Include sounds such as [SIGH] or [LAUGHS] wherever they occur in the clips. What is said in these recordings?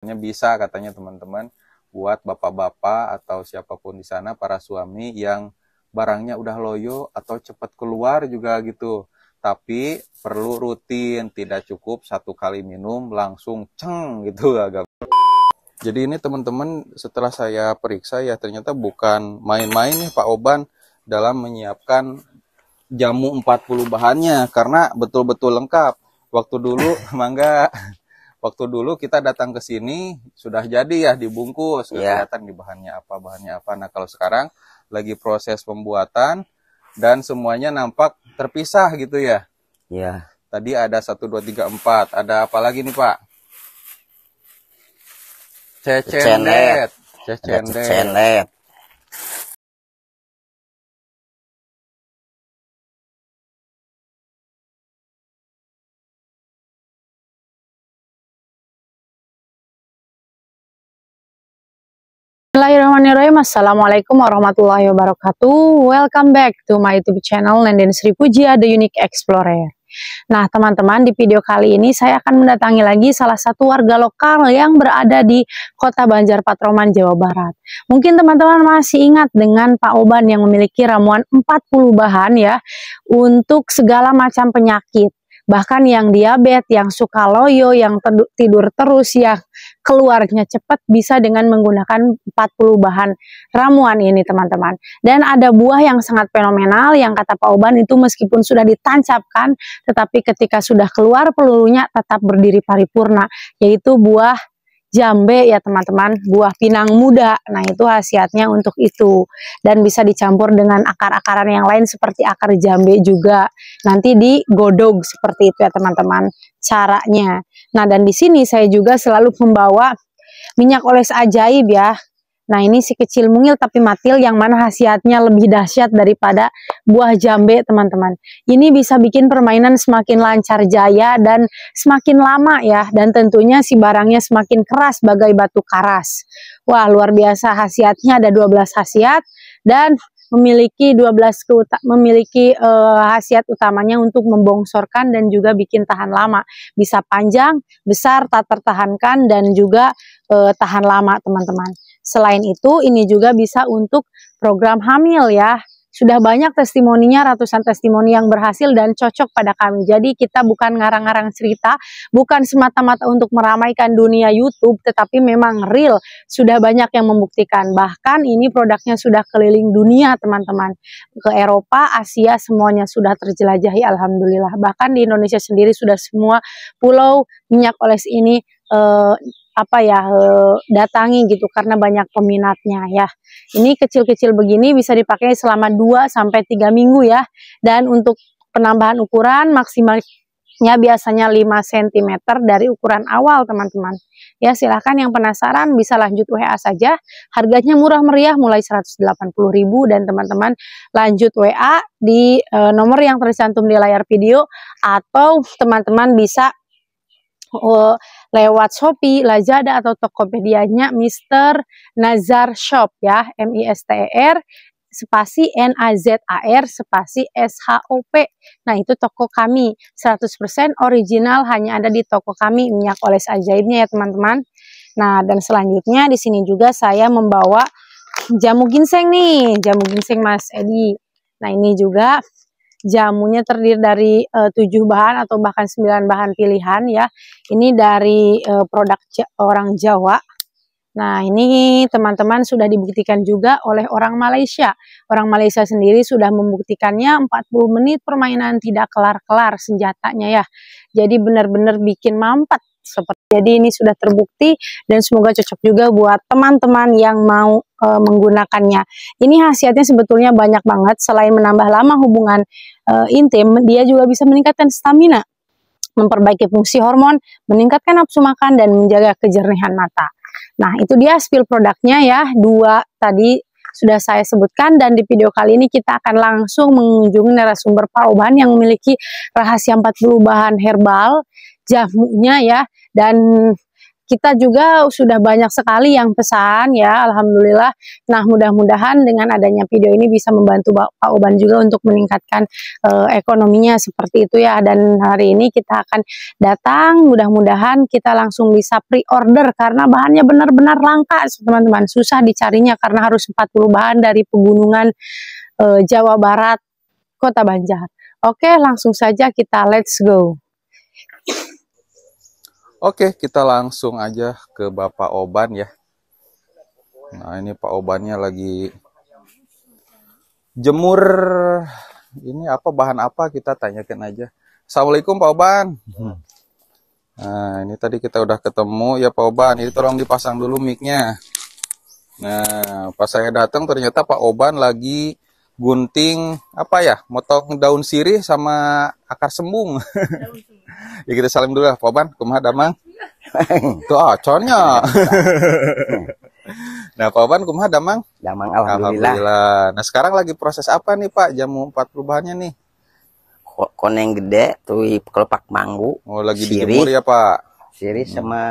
Hanya bisa katanya teman-teman buat bapak-bapak atau siapapun di sana para suami yang barangnya udah loyo atau cepat keluar juga gitu. Tapi perlu rutin, tidak cukup satu kali minum langsung ceng gitu [LAUGHS] agak. Jadi ini teman-teman setelah saya periksa ya ternyata bukan main-main nih Pak Oban dalam menyiapkan jamu 40 bahannya karena betul-betul lengkap. Waktu dulu [LAUGHS] mangga waktu dulu kita datang ke sini sudah jadi ya dibungkus yeah. kelihatan di bahannya apa bahannya apa nah kalau sekarang lagi proses pembuatan dan semuanya nampak terpisah gitu ya ya yeah. tadi ada satu dua tiga empat ada apa lagi nih pak cecenet cecenet Bismillahirrahmanirrahim Assalamualaikum warahmatullahi wabarakatuh Welcome back to my youtube channel Nenden Sri Pujia The Unique Explorer Nah teman-teman di video kali ini saya akan mendatangi lagi salah satu warga lokal yang berada di kota Banjar Patroman Jawa Barat Mungkin teman-teman masih ingat dengan Pak Oban yang memiliki ramuan 40 bahan ya Untuk segala macam penyakit bahkan yang diabetes, yang suka loyo, yang tidur terus, yang keluarnya cepat bisa dengan menggunakan 40 bahan ramuan ini teman-teman. Dan ada buah yang sangat fenomenal yang kata Pak Oban itu meskipun sudah ditancapkan tetapi ketika sudah keluar pelurunya tetap berdiri paripurna yaitu buah jambe ya teman-teman, buah pinang muda. Nah itu khasiatnya untuk itu. Dan bisa dicampur dengan akar-akaran yang lain seperti akar jambe juga. Nanti digodog seperti itu ya teman-teman caranya. Nah dan di sini saya juga selalu membawa minyak oles ajaib ya. Nah ini si kecil mungil tapi matil yang mana khasiatnya lebih dahsyat daripada buah jambe teman-teman. Ini bisa bikin permainan semakin lancar jaya dan semakin lama ya. Dan tentunya si barangnya semakin keras bagai batu karas. Wah luar biasa khasiatnya ada 12 khasiat dan memiliki 12 memiliki uh, khasiat utamanya untuk membongsorkan dan juga bikin tahan lama. Bisa panjang, besar, tak tertahankan dan juga uh, tahan lama teman-teman. Selain itu, ini juga bisa untuk program hamil ya. Sudah banyak testimoninya, ratusan testimoni yang berhasil dan cocok pada kami. Jadi kita bukan ngarang-ngarang cerita, bukan semata-mata untuk meramaikan dunia YouTube, tetapi memang real. Sudah banyak yang membuktikan. Bahkan ini produknya sudah keliling dunia, teman-teman. Ke Eropa, Asia, semuanya sudah terjelajahi, Alhamdulillah. Bahkan di Indonesia sendiri sudah semua pulau minyak oles ini eh, apa ya eh, datangi gitu karena banyak peminatnya ya. Ini kecil-kecil begini bisa dipakai selama 2 sampai 3 minggu ya. Dan untuk penambahan ukuran maksimalnya biasanya 5 cm dari ukuran awal teman-teman. Ya silahkan yang penasaran bisa lanjut WA saja. Harganya murah meriah mulai 180 ribu dan teman-teman lanjut WA di e, nomor yang tercantum di layar video atau teman-teman bisa uh, lewat Shopee, Lazada atau Tokopedia-nya Mister Nazar Shop ya, M I S T E R spasi N A Z A R spasi S H O P. Nah, itu toko kami. 100% original hanya ada di toko kami minyak oles ajaibnya ya, teman-teman. Nah, dan selanjutnya di sini juga saya membawa jamu ginseng nih, jamu ginseng Mas Edi. Nah, ini juga jamunya terdiri dari eh, tujuh bahan atau bahkan sembilan bahan pilihan ya. Ini dari eh, produk orang Jawa. Nah ini teman-teman sudah dibuktikan juga oleh orang Malaysia. Orang Malaysia sendiri sudah membuktikannya 40 menit permainan tidak kelar-kelar senjatanya ya. Jadi benar-benar bikin mampet. Seperti. Jadi ini sudah terbukti dan semoga cocok juga buat teman-teman yang mau e, menggunakannya. Ini khasiatnya sebetulnya banyak banget. Selain menambah lama hubungan e, intim, dia juga bisa meningkatkan stamina, memperbaiki fungsi hormon, meningkatkan nafsu makan, dan menjaga kejernihan mata. Nah, itu dia spill produknya ya, dua tadi sudah saya sebutkan dan di video kali ini kita akan langsung mengunjungi narasumber perubahan yang memiliki rahasia 40 bahan herbal jamunya ya dan kita juga sudah banyak sekali yang pesan ya Alhamdulillah nah mudah-mudahan dengan adanya video ini bisa membantu Pak Uban juga untuk meningkatkan uh, ekonominya seperti itu ya dan hari ini kita akan datang mudah-mudahan kita langsung bisa pre-order karena bahannya benar-benar langka teman-teman susah dicarinya karena harus 40 bahan dari pegunungan uh, Jawa Barat Kota Banjar Oke, langsung saja kita let's go. Oke, kita langsung aja ke Bapak Oban ya. Nah, ini Pak Obannya lagi jemur ini apa bahan apa kita tanyakan aja. Assalamualaikum Pak Oban. Hmm. Nah, ini tadi kita udah ketemu ya Pak Oban. Ini tolong dipasang dulu mic-nya. Nah, pas saya datang ternyata Pak Oban lagi gunting apa ya motong daun sirih sama akar sembung daun ya kita salim dulu lah Poban kumaha damang [LAUGHS] itu aconnya [LAUGHS] nah Poban kumaha damang damang alhamdulillah. alhamdulillah nah sekarang lagi proses apa nih Pak jamu empat perubahannya nih koneng gede tuh kelopak manggu oh lagi siri, dijemur ya Pak siri hmm. sama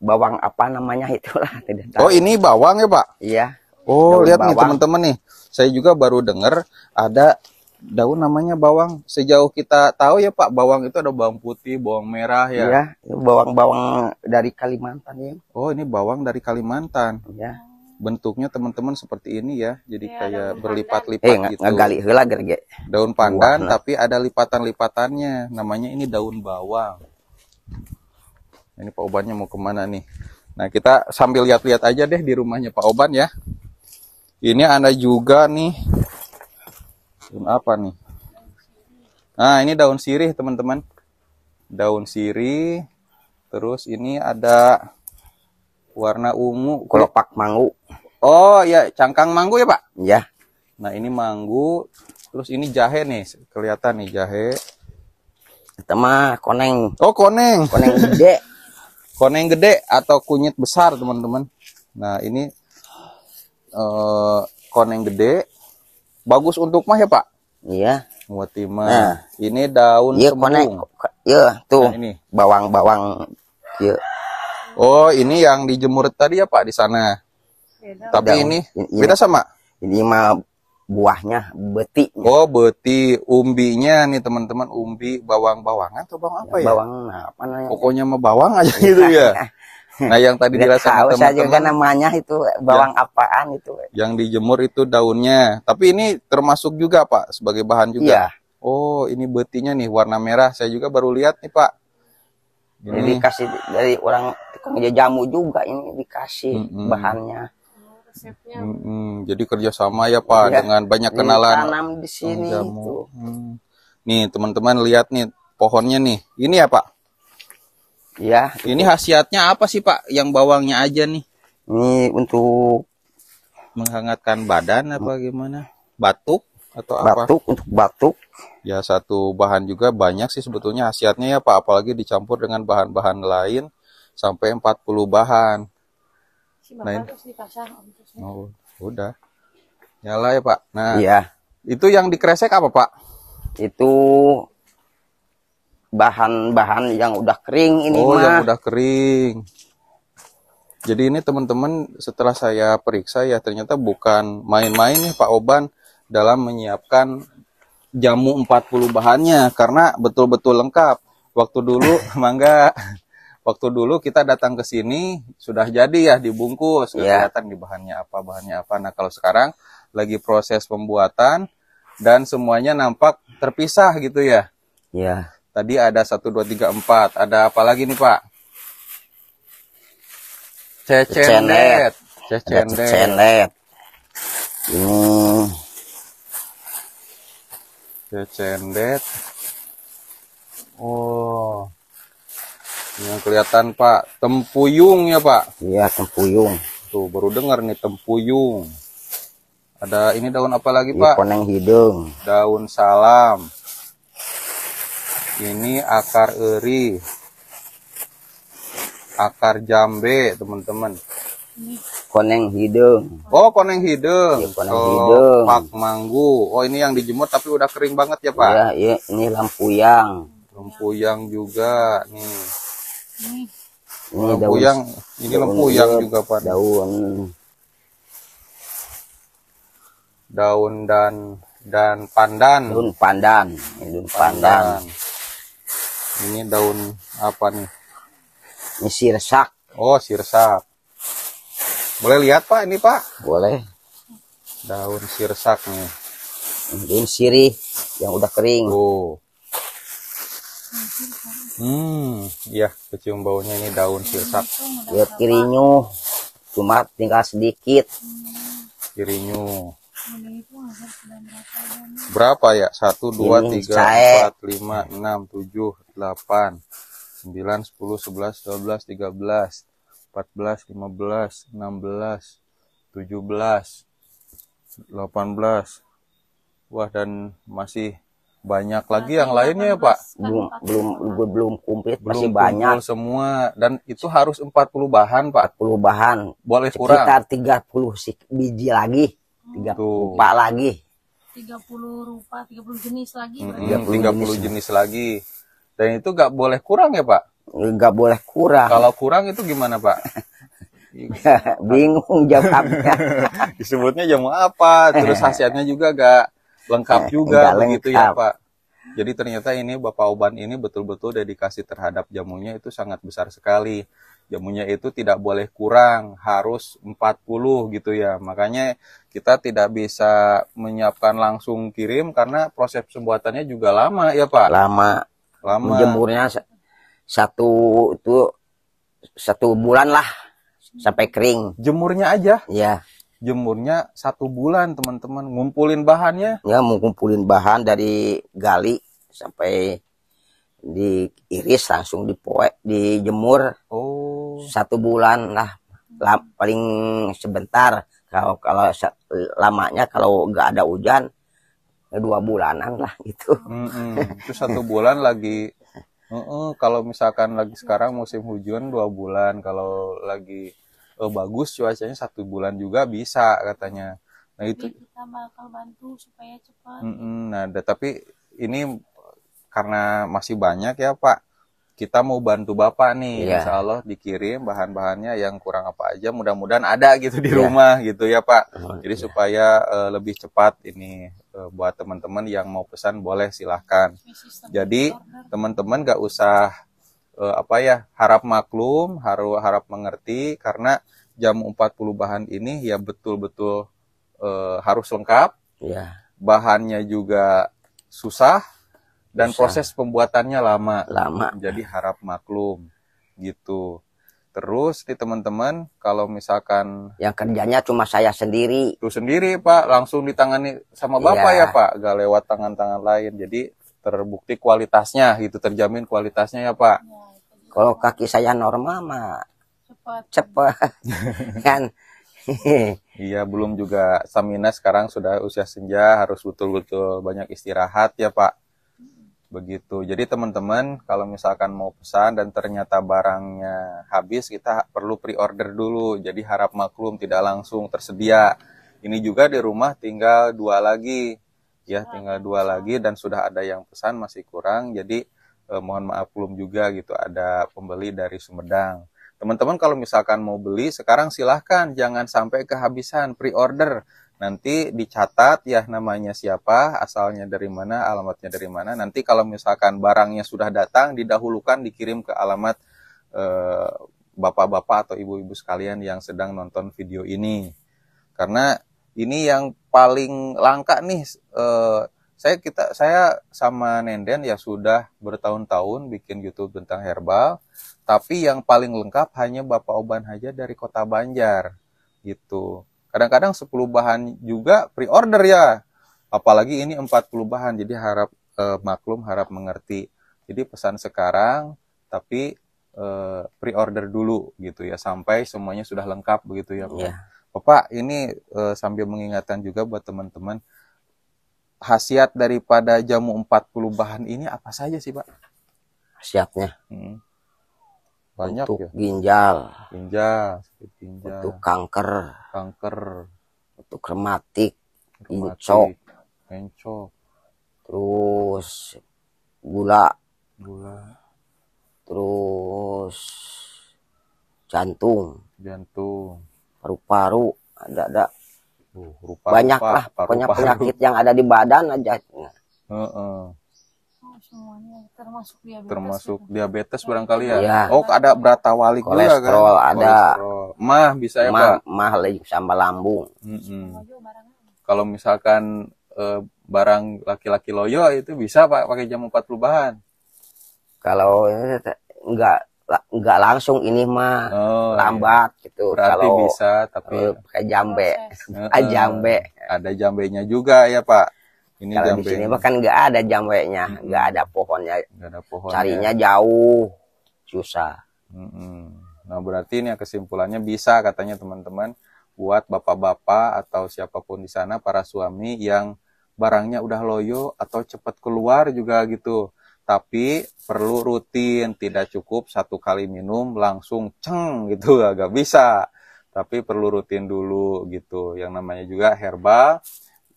bawang apa namanya itulah [LAUGHS] tidak oh ini bawang ya Pak iya oh Daun lihat bawang. nih teman-teman nih saya juga baru dengar ada daun namanya bawang. Sejauh kita tahu ya Pak, bawang itu ada bawang putih, bawang merah ya. Iya, bawang-bawang dari Kalimantan ya. Oh, ini bawang dari Kalimantan. Iya. Bentuknya teman-teman seperti ini ya, jadi ya, kayak berlipat-lipat eh, gitu. Ngegali heula Daun pandan Buang, tapi ada lipatan-lipatannya. Namanya ini daun bawang. Ini Pak Obannya mau kemana nih? Nah, kita sambil lihat-lihat aja deh di rumahnya Pak Oban ya. Ini ada juga nih Daun apa nih? Nah, ini daun sirih, teman-teman. Daun sirih. Terus ini ada warna ungu. Kelopak manggu. Oh, ya cangkang manggu ya, Pak? Ya. Nah, ini manggu. Terus ini jahe nih, kelihatan nih jahe. Tema koneng. Oh, koneng. Koneng [LAUGHS] gede. koneng gede atau kunyit besar, teman-teman. Nah, ini uh, koneng gede Bagus untuk mah ya, Pak? Iya. Buat timah. Nah. Ini daun iya, kembung. Iya, tuh. Nah, ini bawang-bawang. Iya. Oh, ini yang dijemur tadi ya, Pak, di sana. Beda. Tapi daun. ini iya. beda sama. Ini mah buahnya beti oh beti umbinya nih teman-teman umbi bawang bawangan atau bawang apa ya, ya? bawang apa namanya pokoknya mah bawang aja iya. gitu ya [LAUGHS] [LAUGHS] Nah, yang tadi dirasakan teman saya juga kan namanya itu bawang ya. apaan itu. Yang dijemur itu daunnya. Tapi ini termasuk juga, Pak, sebagai bahan juga. Iya. Oh, ini betinya nih warna merah. Saya juga baru lihat nih, Pak. Ini. Jadi dikasih dari orang tukang jamu juga ini dikasih mm -hmm. bahannya. Mm -hmm. Jadi kerjasama ya Pak ya, dengan banyak iya, kenalan. Tanam di sini itu. Hmm. Nih teman-teman lihat nih pohonnya nih. Ini ya Pak. Iya. Ini khasiatnya apa sih Pak? Yang bawangnya aja nih? Ini untuk menghangatkan badan apa gimana? Batuk atau batuk, apa? Batuk untuk batuk. Ya satu bahan juga banyak sih sebetulnya khasiatnya ya Pak. Apalagi dicampur dengan bahan-bahan lain sampai 40 bahan. Si nah, ya. Oh, udah. Nyala ya Pak. Nah. Iya. Itu yang dikresek apa Pak? Itu bahan-bahan yang udah kering ini oh, mah. yang udah kering. Jadi ini teman-teman setelah saya periksa ya ternyata bukan main-main nih Pak Oban dalam menyiapkan jamu 40 bahannya karena betul-betul lengkap. Waktu dulu [LAUGHS] mangga waktu dulu kita datang ke sini sudah jadi ya dibungkus yeah. kelihatan di bahannya apa bahannya apa. Nah, kalau sekarang lagi proses pembuatan dan semuanya nampak terpisah gitu ya. Iya. Yeah Tadi ada 1, 2, 3, 4. Ada apa lagi nih Pak? Cecendet. Cecendet. Hmm. Cecendet. Cecendet. Oh. Yang kelihatan Pak. Tempuyung ya Pak? Iya tempuyung. Tuh baru dengar nih tempuyung. Ada ini daun apa lagi iya, Pak? Ini koneng hidung. Daun salam ini akar eri akar jambe teman-teman koneng hidung oh koneng hidung ya, koneng oh, hidung pak manggu oh ini yang dijemur tapi udah kering banget ya pak ya, ya ini lampuyang yang juga nih ini lempuyang daun, ini lempuyang daun, juga pak daun daun dan dan pandan daun pandan daun pandan, pandan ini daun apa nih ini sirsak oh sirsak boleh lihat pak ini pak boleh daun sirsak nih daun sirih yang udah kering oh hmm iya kecium baunya ini daun sirsak lihat kirinya cuma tinggal sedikit kirinya Berapa ya? satu dua tiga empat lima enam tujuh 8 9 10 11 12 13 14 15 16 17 18 wah dan masih banyak lagi yang lainnya ya Pak belum belum belum komplit belum masih banyak semua dan itu harus 40 bahan Pak 40 bahan boleh kurang sekitar 30 biji lagi 30 Tuh. rupa lagi 30 rupa 30 jenis lagi -hmm, 30, 30 jenis, jenis lagi dan itu nggak boleh kurang ya Pak? Nggak boleh kurang. Kalau kurang itu gimana Pak? [LAUGHS] Bingung jawabnya. [LAUGHS] Disebutnya jamu apa? Terus khasiatnya juga nggak lengkap eh, juga begitu ya Pak? Jadi ternyata ini Bapak Oban ini betul-betul dedikasi terhadap jamunya itu sangat besar sekali. Jamunya itu tidak boleh kurang, harus 40 gitu ya. Makanya kita tidak bisa menyiapkan langsung kirim karena proses pembuatannya juga lama ya Pak. Lama. Lama. Menjemurnya satu itu satu bulan lah sampai kering. Jemurnya aja? Iya. Jemurnya satu bulan teman-teman. Ngumpulin bahannya? Ya, ngumpulin bahan dari gali sampai diiris langsung dipoek dijemur oh. satu bulan lah paling sebentar kalau kalau lamanya kalau nggak ada hujan Ya, dua bulanan lah gitu. Mm -hmm. Itu satu bulan lagi. Uh -uh, kalau misalkan lagi sekarang musim hujan dua bulan, kalau lagi uh, bagus cuacanya satu bulan juga bisa katanya. Nah itu Jadi kita bakal bantu supaya cepat. Mm -hmm. Nah, tapi ini karena masih banyak ya Pak. Kita mau bantu Bapak nih, yeah. Insya Allah dikirim bahan-bahannya yang kurang apa aja, mudah-mudahan ada gitu di yeah. rumah gitu ya Pak. Oh, Jadi yeah. supaya uh, lebih cepat ini Eh, buat teman-teman yang mau pesan boleh silahkan. Jadi teman-teman gak usah uh, apa ya harap maklum, haru harap mengerti karena jam 40 bahan ini ya betul-betul uh, harus lengkap. Ya. Bahannya juga susah dan susah. proses pembuatannya lama. Lama. Jadi harap maklum gitu. Terus nih teman-teman, kalau misalkan yang kerjanya cuma saya sendiri. tuh sendiri, Pak, langsung ditangani sama iya. Bapak ya, ya Pak, gak lewat tangan-tangan lain. Jadi terbukti kualitasnya gitu, terjamin kualitasnya ya, Pak. Ya, kalau kaki saya normal mah cepat. Cepat. [LAUGHS] kan iya belum juga Samina sekarang sudah usia senja harus betul-betul banyak istirahat ya Pak Begitu. Jadi teman-teman kalau misalkan mau pesan dan ternyata barangnya habis, kita perlu pre-order dulu. Jadi harap maklum tidak langsung tersedia. Ini juga di rumah tinggal dua lagi. Ya, tinggal dua lagi dan sudah ada yang pesan masih kurang. Jadi eh, mohon maaf belum juga gitu ada pembeli dari Sumedang. Teman-teman kalau misalkan mau beli sekarang silahkan jangan sampai kehabisan pre-order nanti dicatat ya namanya siapa, asalnya dari mana, alamatnya dari mana. Nanti kalau misalkan barangnya sudah datang, didahulukan dikirim ke alamat eh, bapak-bapak eh, atau ibu-ibu sekalian yang sedang nonton video ini. Karena ini yang paling langka nih. Eh, saya kita saya sama Nenden ya sudah bertahun-tahun bikin YouTube tentang herbal, tapi yang paling lengkap hanya Bapak Oban aja dari Kota Banjar gitu kadang-kadang 10 bahan juga pre-order ya apalagi ini 40 bahan jadi harap eh, maklum harap mengerti jadi pesan sekarang tapi eh, pre-order dulu gitu ya sampai semuanya sudah lengkap begitu ya Pak. Yeah. Bapak ini eh, sambil mengingatkan juga buat teman-teman khasiat daripada jamu 40 bahan ini apa saja sih Pak? Khasiatnya. Hmm banyak untuk ya? ginjal ginjal sakit ginjal untuk kanker kanker untuk rematik encok encok terus gula gula terus jantung jantung paru-paru ada ada uh, rupa, banyak lah pokoknya penyakit penyakit yang ada di badan aja uh -uh semuanya termasuk diabetes termasuk gitu. diabetes barangkali ya, ya. oh ada berata wali kolesterol juga, kan? ada kolesterol. mah bisa ya mah, pak mah lagi sama lambung mm -hmm. kalau misalkan eh, barang laki-laki loyo itu bisa pak pakai jamu 40 bahan kalau enggak enggak langsung ini mah oh, iya. lambat iya. gitu Berarti kalau bisa tapi pakai jambe ada jambe ada jambenya juga ya pak ini Kalau di sini bahkan nggak ada jamweknya, nggak hmm. ada pohonnya. gak ada pohon. Carinya ya. jauh, susah. Hmm. Nah berarti ini ya kesimpulannya bisa katanya teman-teman buat bapak-bapak atau siapapun di sana para suami yang barangnya udah loyo atau cepat keluar juga gitu. Tapi perlu rutin, tidak cukup satu kali minum langsung ceng gitu, [LAUGHS] agak bisa. Tapi perlu rutin dulu gitu. Yang namanya juga herbal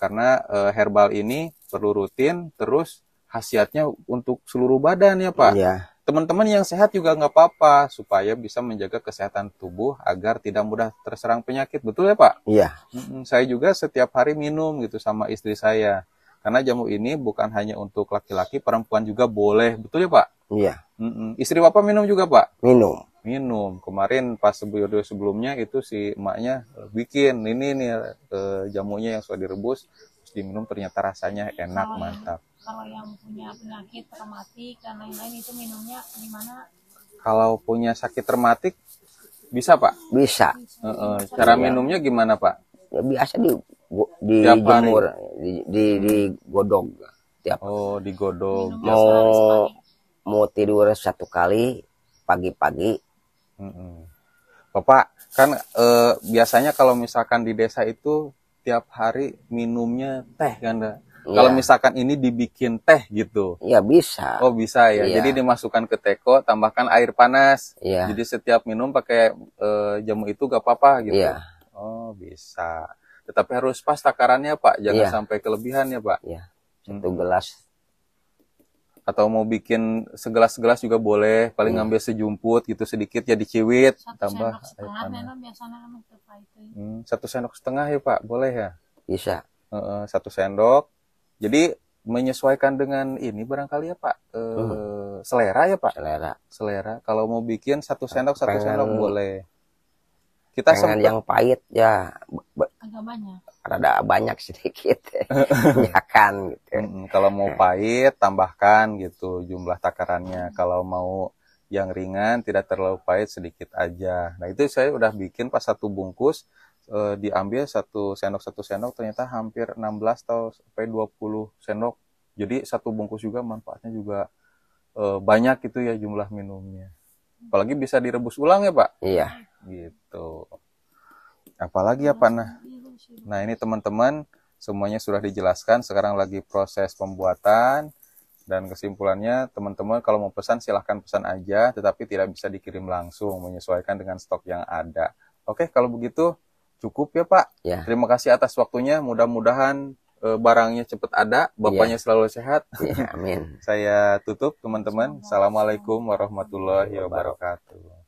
karena e, herbal ini perlu rutin terus khasiatnya untuk seluruh badan ya pak. Iya. Teman-teman yang sehat juga nggak apa-apa supaya bisa menjaga kesehatan tubuh agar tidak mudah terserang penyakit betul ya pak? Iya. Saya juga setiap hari minum gitu sama istri saya karena jamu ini bukan hanya untuk laki-laki perempuan juga boleh betul ya pak? Iya. Istri bapak minum juga pak? Minum minum kemarin pas periode sebelumnya itu si emaknya eh, bikin ini nih eh, jamunya yang sudah direbus terus diminum ternyata rasanya enak kalau mantap yang, kalau yang punya penyakit termatik dan lain-lain itu minumnya mana kalau punya sakit termatik bisa pak bisa, bisa. E -e, cara ya. minumnya gimana pak ya biasa di di tiap jemur di, di di godog tiap oh mau mau tidur satu kali pagi-pagi mm Bapak kan e, biasanya kalau misalkan di desa itu tiap hari minumnya teh ganda. Ya. Kalau iya. misalkan ini dibikin teh gitu. Ya bisa. Oh bisa ya. ya. Jadi dimasukkan ke teko, tambahkan air panas. Iya. Jadi setiap minum pakai e, jamu itu gak apa-apa gitu. Ya. Oh bisa. Tetapi harus pas takarannya Pak, jangan ya. sampai kelebihan ya Pak. Iya. Satu gelas atau mau bikin segelas-gelas juga boleh paling hmm. ngambil sejumput gitu sedikit ya diciwit satu tambah sendok setengah memang biasanya kan hmm, satu sendok setengah ya pak boleh ya bisa uh, satu sendok jadi menyesuaikan dengan ini barangkali ya pak uh, selera ya pak selera selera kalau mau bikin satu sendok satu sendok boleh kita jangan sempat... yang pahit ya agak banyak ada banyak sedikit [LAUGHS] [LAUGHS] ya kan gitu mm, kalau mau nah. pahit tambahkan gitu jumlah takarannya mm. kalau mau yang ringan tidak terlalu pahit sedikit aja nah itu saya udah bikin pas satu bungkus eh, diambil satu sendok satu sendok ternyata hampir 16 atau sampai 20 sendok jadi satu bungkus juga manfaatnya juga eh, banyak itu ya jumlah minumnya apalagi bisa direbus ulang ya pak iya gitu apalagi apa nah nah ini teman-teman semuanya sudah dijelaskan sekarang lagi proses pembuatan dan kesimpulannya teman-teman kalau mau pesan silahkan pesan aja tetapi tidak bisa dikirim langsung menyesuaikan dengan stok yang ada oke kalau begitu cukup ya Pak ya. terima kasih atas waktunya mudah-mudahan e, barangnya cepat ada bapaknya ya. selalu sehat ya, amin [LAUGHS] saya tutup teman-teman assalamualaikum warahmatullahi wabarakatuh